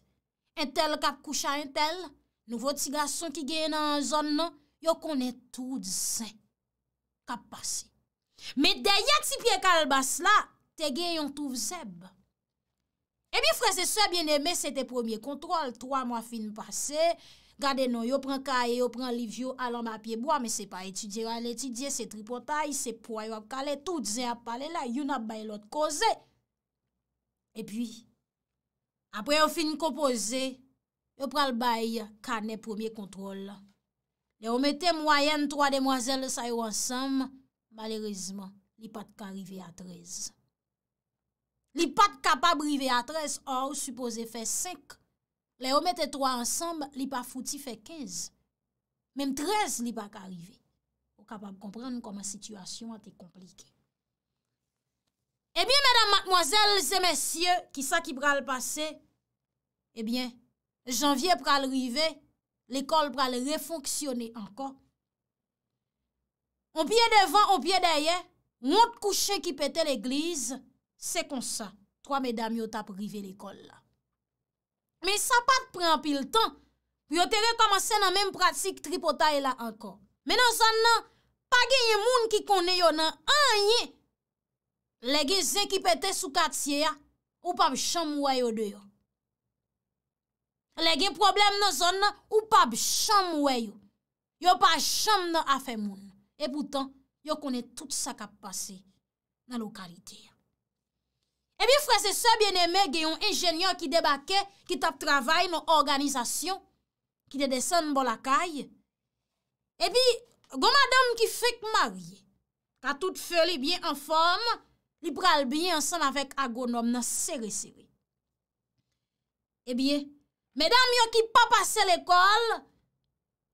Entel kap koucha entel. Nouvo tiga son ki gen nan zon nan. Yo kon netout zin. Kap basi. Me deyak si pie kal bas la, te gen yon touf zeb. E eh mi fre se se biene me, se te promye kontrol. Troa mwa fin pase, gade nou yo pren kaje, yo pren livyo, alan ma pieboa, me se pa etidye, aletidye se tripotay, se poay, wap kale, tout ze ap pale la, yon ap bay lot koze. E pi, apre yo fin kompoze, yo pral bay kane promye kontrol. Ne omete mwayen troa demwazel sa yo ansam, malerezman, ni pat ka rive a treze. Li pa kapab rive a 13, or supose fe 5. Le omete 3 ansamb, li pa fouti fe 15. Mem 13 li pa ka rive. Ou kapab komprenn koman situasyon a te komplike. Ebyen, eh medan matmoazel, zemesye, kisa ki pral pase? Ebyen, eh janvye pral rive, l'ekol pral refonksyone ankon. Ou pie devan, ou pie daye, moun kouche ki pete l'eglize, Se kon sa, troa me dam yo tap rive l'ekol la. Me sa pat pran pil tan, pi yo te re komanse nan menm pratik tripotay la ankon. Men an zan nan, pa genye moun ki kone yo nan anye, lege zen ki pete sou katiye ya, ou pa bichan mwayo deyo. Lege problem nan zan nan, ou pa bichan mwayo. Yo pa bichan mwen afe moun. E poutan, yo kone tout sa kap pase na lokalite ya. Ebi fwese se bieneme genyon enjenyon ki debake, ki tap travay nou organizasyon, ki dedesan bon lakay. Ebi, goma dam ki fwek marye, ka tout fwe li bien anforme, li pral biye ansan avek agonom nan seri-seri. Ebi, eh medam yo ki pa pase l'ekol,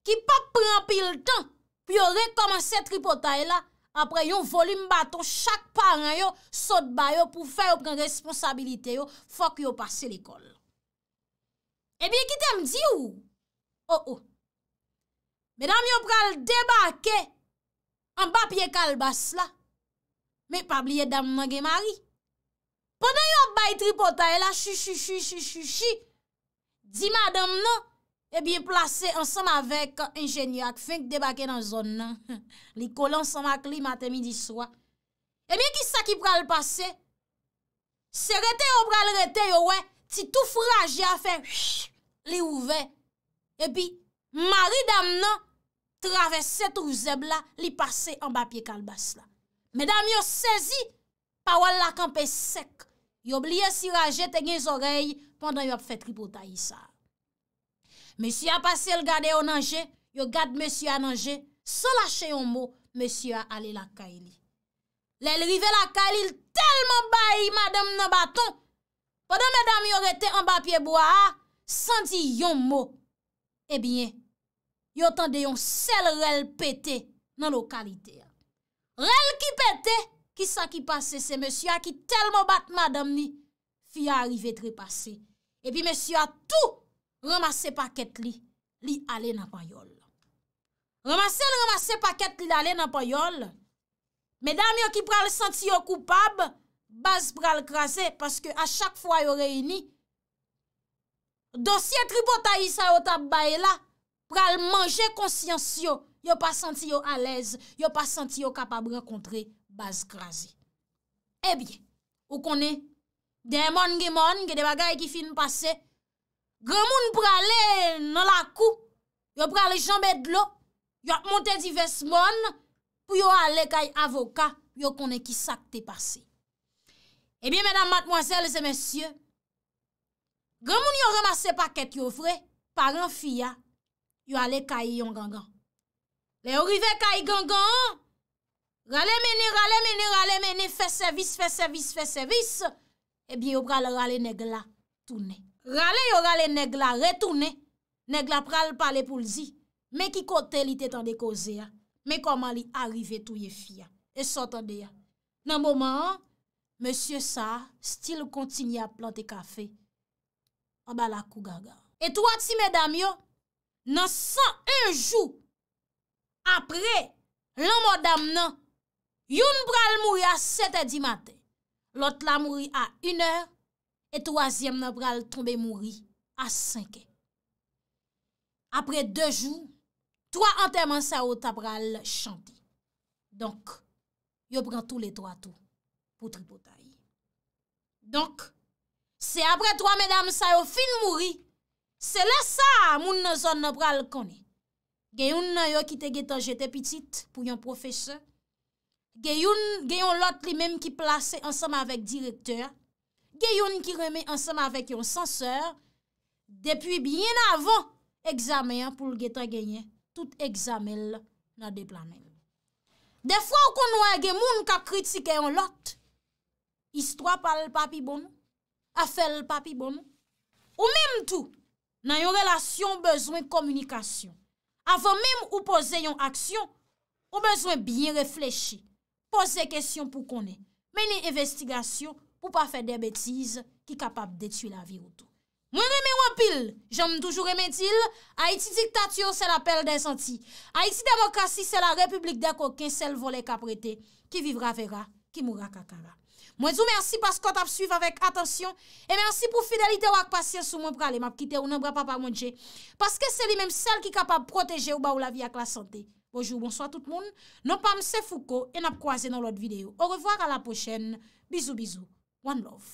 ki pa pren pil tan, pi yo re komanse tri potay la, apre yon volim baton chak paran yo sot bayo pou fè yo pren responsabilite yo fòk yo pase l'ekol. E biye kitèm zi ou, o o, mèdam yo pral debake an bapye kalbas la, mè pabliye dam nan gen mari, pwè nan yo bay tri potay la, shi shi shi shi shi shi, di madam nan, E bi plase ansam avek enjenyak fink debake nan zon nan. Li kol ansam ak li matemi diswa. E mi ki sa ki pral pase? Se rete yo pral rete yo we, ti tou fraje a fe, li ouve. E pi, mari dam nan, travesse trouseb la, li pase an ba pie kalbas la. Me dam yo sezi, pawal la kampe sek. Yo bliye si raje tenye zorey, pandan yo ap fetri potayi sa. Monsi a pase l gade yo nanje, yo gade monsi a nanje, solache yon mou, monsi a ale la kaile. Le lrive la kaile, l telman bayi madame nan baton, podan madame yo rete an bapye bo a, santi yon mou. E eh bine, yo tande yon sel rel pete nan lo kalite a. Rel ki pete, ki sa ki pase se monsi a ki telman bat madame ni, fi a arrive trepase. E eh bi monsi a tou, remase paket li, li ale nan pa yol. Remase nan remase paket li, li ale nan pa yol, medam yo ki pral senti yo koupab, baz pral krasi, paske a chak fwa yo reyini, dosye tribo ta yisa yo tab bay la, pral manje konsyans yo, yo pa senti yo alez, yo pa senti yo kapab rekontre, baz krasi. Ebyen, eh ou konen, de monge monge, de bagay ki fin pase, Gremoun prale nan la kou, yo prale jambè dlo, yo ap monte di vesmon pou yo ale kay avoka yo konen ki sak te pase. Ebyen eh menan matmoazèl zè mensyè, gremoun yo ramase paket yo vre, paran fya, yo ale kay yon gangan. Le yo rive kay gangan, rale mene, rale mene, rale mene, fe servis, fe servis, fe servis, ebyen eh yo prale rale negla toune. Rale yo rale neg la retoune, neg la pral pale pou lzi, me ki kote li tetan de koze ya, me koman li arrive tou ye fia, e sotan de ya. Nan mouman, Monsie sa, stil kontinye a plante kafe, a bala kou gaga. Etou wak si medam yo, nan san un jou, apre, lan mou dam nan, yon pral mou ya sete di mate, lot la mou ya un er, E troasyem nan pral tombe mouri a synke. Apre de jou, troa anterman sa yo tabral chanti. Donk, yo pran tou le trato pou tri potay. Donk, se apre troa medam sa yo fin mouri, se le sa moun nan zon nan pral koni. Geyoun nan yo kite getan jetepitit pou yon profese. Geyoun lot li mem ki plase ansama vek direkteur. ge yon ki reme ansama vek yon sanseur, depi bien avon, egzame an pou lge tre genye, tout egzame l na de planen. De fwa ou kon wage moun ka kritike yon lot, istwa pal papi bon, a fel papi bon, ou mem tou, nan yon relasyon bezwen komunikasyon, avon mem ou pose yon aksyon, ou bezwen biyen reflechi, pose kesyon pou konen, meni investigasyon, Ou non, pa fè de betiz ki kapap detui la viroutou. Mwen reme ou apil, jom toujou reme dil, Haiti diktatio se la pel desanti. Haiti demokrasi se la republik deko ki sel vole kaprete, ki vivra vera, ki moura kakara. Mwen zou mersi paskot ap suyve avek atensyon e mersi pou fidelite wak pasyen sou mwen prale map kite ou nan bra pa pa mounje. Paske se li menm sel ki kapap proteje ou ba ou la vi ak la sante. Bojou, bonsoit tout moun. Non pa mse fouko e nap kwaze nan lot videyo. Ou revoar a la pochen. Bizou, bizou. One love.